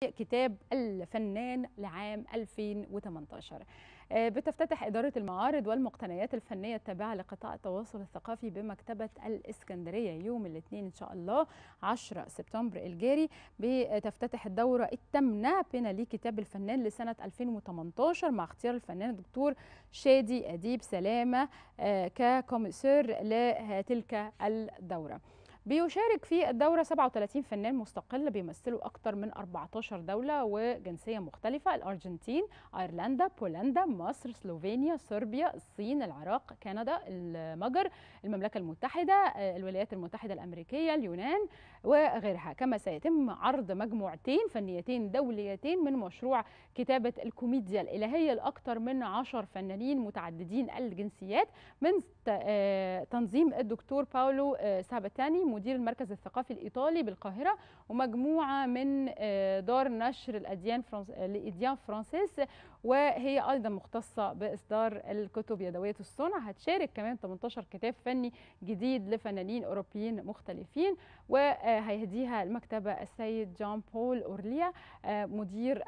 كتاب الفنان لعام 2018 آه، بتفتتح إدارة المعارض والمقتنيات الفنية التابعة لقطاع التواصل الثقافي بمكتبة الإسكندرية يوم الاثنين إن شاء الله 10 سبتمبر الجاري بتفتتح الدورة الثامنة بين كتاب الفنان لسنة 2018 مع اختيار الفنان الدكتور شادي أديب سلامة آه، ككوميسير لتلك الدورة بيشارك في الدورة 37 فنان مستقل بيمثلوا أكثر من 14 دولة وجنسية مختلفة الأرجنتين، أيرلندا، بولندا، مصر، سلوفينيا، صربيا، الصين، العراق، كندا، المجر، المملكة المتحدة، الولايات المتحدة الأمريكية، اليونان وغيرها، كما سيتم عرض مجموعتين فنيتين دوليتين من مشروع كتابة الكوميديا الإلهية لأكثر من 10 فنانين متعددين الجنسيات من آه، تنظيم الدكتور باولو آه، سابتاني مدير المركز الثقافي الإيطالي بالقاهرة ومجموعة من آه، دار نشر الأديان لاديان فرانسيس وهي أيضا مختصة بإصدار الكتب يدوية الصنع هتشارك كمان 18 كتاب فني جديد لفنانين أوروبيين مختلفين وهيهديها المكتبة السيد جان بول أورليا آه، مدير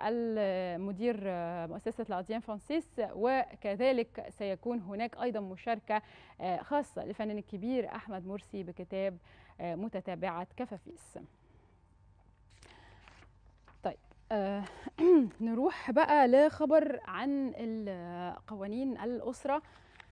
مدير آه، مؤسسة الأديان فرانسيس وكذلك سيكون هناك أيضا مشاركة خاصة للفنان الكبير أحمد مرسي بكتاب متتابعة كفافيس طيب آه، نروح بقى لخبر عن قوانين الأسرة